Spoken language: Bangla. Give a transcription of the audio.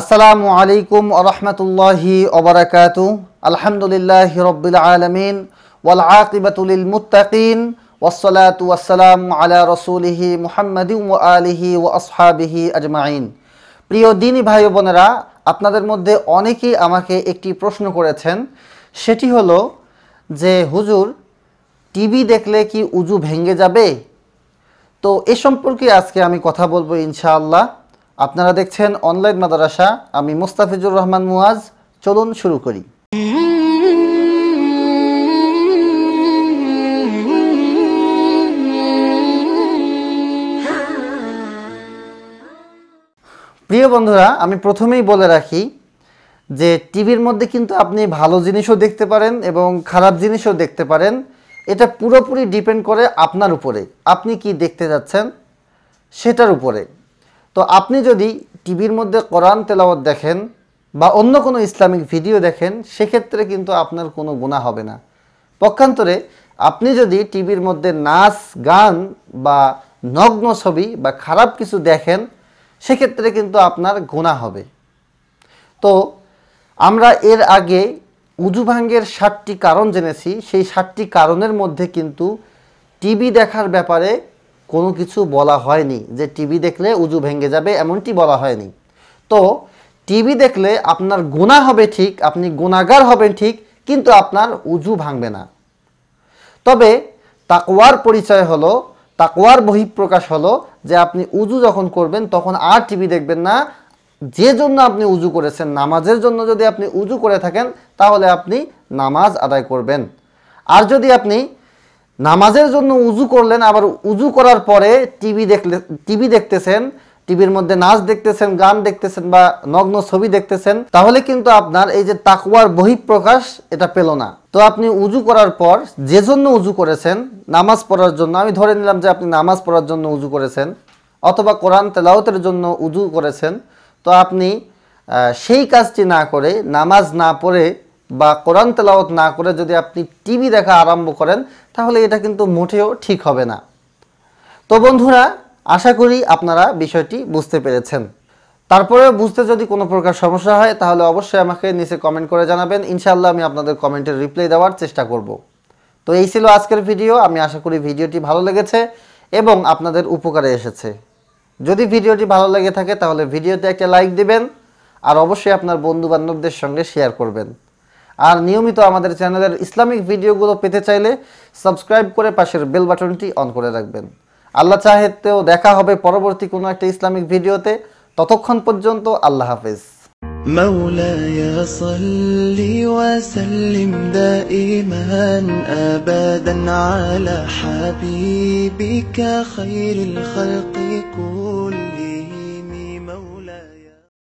আসসালামু আলাইকুম আরহামতুল্লাহি অবরাকাতু আলহামদুলিল্লাহ রব্বিল আলমিন ওয়াল আকিবাতুল মুতাকিন ওসলাত ওয়াসালাম আলা রসুলিহি মুহাম্মদ আলিহি ও আসহাবিহি আজমাইন প্রিয় দিনী ভাই বোনেরা আপনাদের মধ্যে অনেকেই আমাকে একটি প্রশ্ন করেছেন সেটি হলো যে হুজুর টিভি দেখলে কি উজু ভেঙে যাবে তো এ সম্পর্কে আজকে আমি কথা বলবো ইনশাআল্লাহ আপনারা দেখছেন অনলাইন মাদারাসা আমি মোস্তাফিজুর রহমান মুয়াজ চলুন শুরু করি প্রিয় বন্ধুরা আমি প্রথমেই বলে রাখি যে টিভির মধ্যে কিন্তু আপনি ভালো জিনিসও দেখতে পারেন এবং খারাপ জিনিসও দেখতে পারেন এটা পুরোপুরি ডিপেন্ড করে আপনার উপরে আপনি কি দেখতে যাচ্ছেন সেটার উপরে তো আপনি যদি টিভির মধ্যে কোরআন তেলাওয়াত দেখেন বা অন্য কোনো ইসলামিক ভিডিও দেখেন সেক্ষেত্রে কিন্তু আপনার কোনো গুণা হবে না পক্ষান্তরে আপনি যদি টিভির মধ্যে নাচ গান বা নগ্ন ছবি বা খারাপ কিছু দেখেন সেক্ষেত্রে কিন্তু আপনার গুণা হবে তো আমরা এর আগে উজু ভাঙ্গের ষাটটি কারণ জেনেছি সেই ষাটটি কারণের মধ্যে কিন্তু টিভি দেখার ব্যাপারে কোনো কিছু বলা হয়নি যে টিভি দেখলে উজু ভেঙে যাবে এমনটি বলা হয়নি তো টিভি দেখলে আপনার গোনা হবে ঠিক আপনি গোনাগার হবেন ঠিক কিন্তু আপনার উজু ভাঙবে না তবে তাকওয়ার পরিচয় হলো তাকওয়ার বহিঃপ্রকাশ হলো যে আপনি উজু যখন করবেন তখন আর টিভি দেখবেন না যে জন্য আপনি উজু করেছেন নামাজের জন্য যদি আপনি উজু করে থাকেন তাহলে আপনি নামাজ আদায় করবেন আর যদি আপনি নামাজের জন্য উজু করলেন আবার উজু করার পরে টিভি দেখলে টিভি দেখতেছেন টিভির মধ্যে নাচ দেখতেছেন গান দেখতেছেন বা নগ্ন ছবি দেখতেছেন তাহলে কিন্তু আপনার এই যে তাকুয়ার বহিঃপ্রকাশ এটা পেল না তো আপনি উজু করার পর যে জন্য উজু করেছেন নামাজ পড়ার জন্য আমি ধরে নিলাম যে আপনি নামাজ পড়ার জন্য উজু করেছেন অথবা কোরআন তেলাওতের জন্য উজু করেছেন তো আপনি সেই কাজটি না করে নামাজ না পড়ে বা কোরআন তেলাওত না করে যদি আপনি টিভি দেখা আরম্ভ করেন তাহলে এটা কিন্তু মোটেও ঠিক হবে না তো বন্ধুরা আশা করি আপনারা বিষয়টি বুঝতে পেরেছেন তারপরে বুঝতে যদি কোনো প্রকার সমস্যা হয় তাহলে অবশ্যই আমাকে নিচে কমেন্ট করে জানাবেন ইনশাআল্লাহ আমি আপনাদের কমেন্টের রিপ্লাই দেওয়ার চেষ্টা করব তো এই ছিল আজকের ভিডিও আমি আশা করি ভিডিওটি ভালো লেগেছে এবং আপনাদের উপকারে এসেছে যদি ভিডিওটি ভালো লেগে থাকে তাহলে ভিডিওতে একটা লাইক দিবেন আর অবশ্যই আপনার বন্ধু বান্ধবদের সঙ্গে শেয়ার করবেন আর নিয়মিত আমাদের চ্যানেলের ইসলামিক ভিডিওগুলো পেতে চাইলে সাবস্ক্রাইব করে পাশের বেল বাটনটি অন করে রাখবেন আল্লাহ চাহেতেও দেখা হবে পরবর্তী কোনো একটা ইসলামিক ভিডিওতে ততক্ষণ পর্যন্ত আল্লাহ হাফেজ مولاي صل وسلم دائما ابدا على حبيبك خير الخلق كلهم